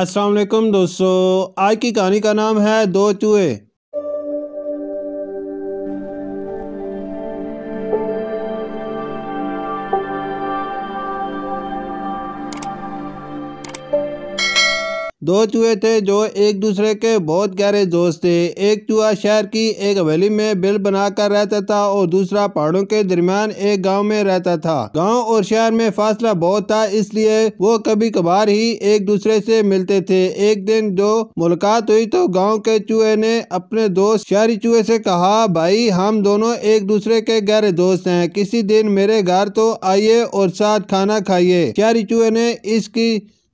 अस्सलाम वालेकुम दोस्तों आज की कहानी का नाम है दो चूहे दो चूहे थे जो एक दूसरे के बहुत गहरे दोस्त थे एक चूहा शहर की एक हवेली में बिल बनाकर रहता था और दूसरा पहाड़ों के दरमियान एक गांव में रहता था गांव और शहर में फासला बहुत था इसलिए वो कभी कभार ही एक दूसरे से मिलते थे एक दिन जो मुलाकात हुई तो गाँव के चूहे ने अपने दोस्त शहरी चूहे से कहा भाई हम दोनों एक दूसरे के गहरे दोस्त है किसी दिन मेरे घर तो आइए और साथ खाना खाइए शहरी चूहे ने इसकी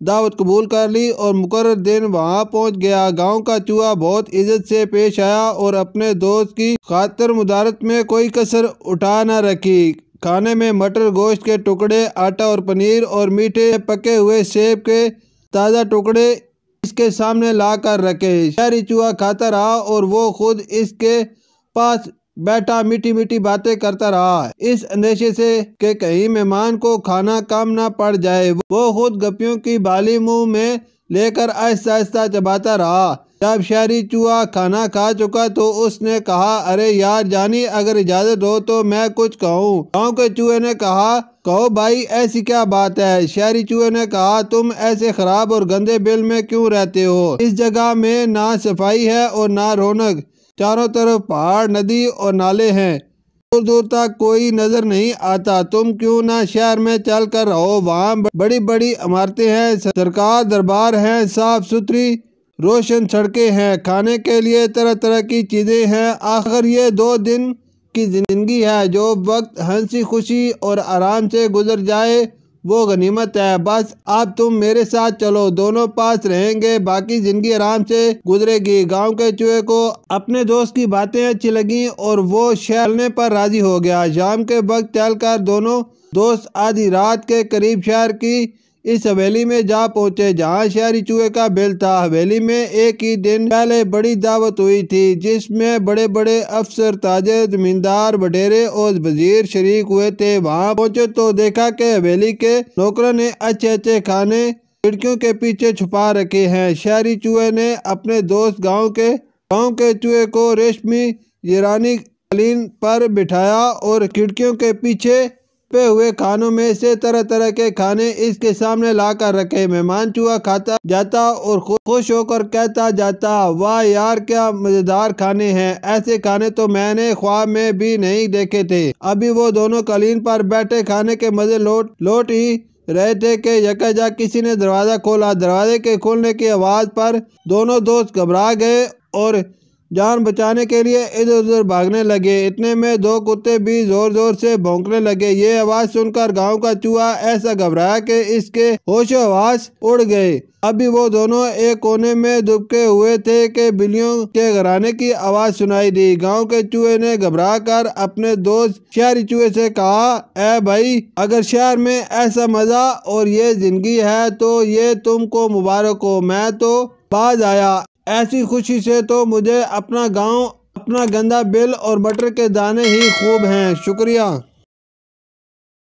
दावत कबूल कर ली और मुकर दिन वहाँ पहुँच गया गाँव का चूहा बहुत इज्जत से पेश आया और अपने दोस्त की खातर मुदारत में कोई कसर उठा न रखी खाने में मटर गोश्त के टुकड़े आटा और पनीर और मीठे पके हुए सेब के ताज़ा टुकड़े इसके सामने ला कर रखे शहरी चूहा खाता रहा और वो खुद इसके पास बैठा मीठी मीठी बातें करता रहा इस अंदेशे से कि कहीं मेहमान को खाना कम ना पड़ जाए वो खुद गपियों की बाली मुंह में लेकर आहिस्ता आहिस्ता चबाता रहा जब शहरी चूहा खाना खा चुका तो उसने कहा अरे यार जानी अगर इजाज़त हो तो मैं कुछ कहूँ गाँव के चूहे ने कहा कहो भाई ऐसी क्या बात है शहरी चूहे ने कहा तुम ऐसे ख़राब और गंदे बिल में क्यों रहते हो इस जगह में ना सफाई है और ना रौनक चारों तरफ पहाड़ नदी और नाले हैं दूर दूर तक कोई नज़र नहीं आता तुम क्यों ना शहर में चल कर रहो वहाँ बड़ी बड़ी इमारतें हैं सरकार दरबार हैं साफ सुथरी रोशन सड़कें हैं खाने के लिए तरह तरह की चीज़ें हैं आखिर ये दो दिन की ज़िंदगी है जो वक्त हंसी खुशी और आराम से गुजर जाए वो गनीमत है बस अब तुम मेरे साथ चलो दोनों पास रहेंगे बाकी जिंदगी आराम से गुजरेगी गांव के चूहे को अपने दोस्त की बातें अच्छी लगी और वो शहरने पर राजी हो गया शाम के वक्त चलकर दोनों दोस्त आधी रात के करीब शहर की इस हवेली में जा पहुंचे जहां शहरी चूहे का बिल था हवेली में एक ही दिन पहले बड़ी दावत हुई थी जिसमें बड़े बड़े अफसर ताजे जमींदार बटेरे और वजीर शरीक हुए थे वहां पहुंचे तो देखा कि हवेली के नौकरों ने अच्छे अच्छे खाने खिड़कियों के पीछे छुपा रखे हैं शहरी चूहे ने अपने दोस्त गाँव के गाँव के चूहे को रेशमी ईरानी कलीन पर बिठाया और खिड़कियों के पीछे छपे हुए खानों में से तरह तरह के खाने इसके सामने ला कर रखे मेहमान चूहा खाता जाता और खुश होकर कहता जाता वाह यार क्या मजेदार खाने हैं ऐसे खाने तो मैंने ख्वाब में भी नहीं देखे थे अभी वो दोनों कलीन पर बैठे खाने के मजे लौट लौट ही रहे थे के यकाजा किसी ने दरवाज़ा खोला दरवाजे के खोलने की आवाज़ पर दोनों दोस्त घबरा गए और जान बचाने के लिए इधर उधर भागने लगे इतने में दो कुत्ते भी जोर जोर से भौंकने लगे ये आवाज़ सुनकर गांव का चूहा ऐसा घबराया कि इसके होश आवाज उड़ गए अभी वो दोनों एक कोने में दुबके हुए थे कि बिल्लियों के घराने की आवाज़ सुनाई दी गांव के चूहे ने घबरा कर अपने दोस्त शहरी चूहे से कहा ऐ भाई अगर शहर में ऐसा मज़ा और ये ज़िंदगी है तो ये तुमको मुबारक हो मैं तो बाज आया ऐसी खुशी से तो मुझे अपना गांव अपना गंदा बिल और मटर के दाने ही खूब हैं शुक्रिया